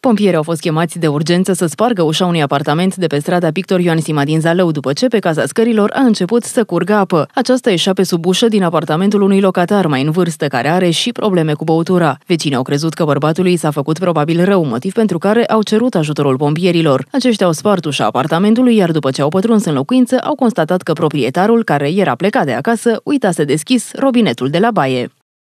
Pompierii au fost chemați de urgență să spargă ușa unui apartament de pe strada Victor Ioan Sima din Zalău, după ce pe casa scărilor a început să curgă apă. Aceasta ieșea pe sub ușă din apartamentul unui locatar mai în vârstă, care are și probleme cu băutura. Vecinii au crezut că bărbatului s-a făcut probabil rău, motiv pentru care au cerut ajutorul pompierilor. Aceștia au spart ușa apartamentului, iar după ce au pătruns în locuință, au constatat că proprietarul, care era plecat de acasă, uitase deschis robinetul de la baie.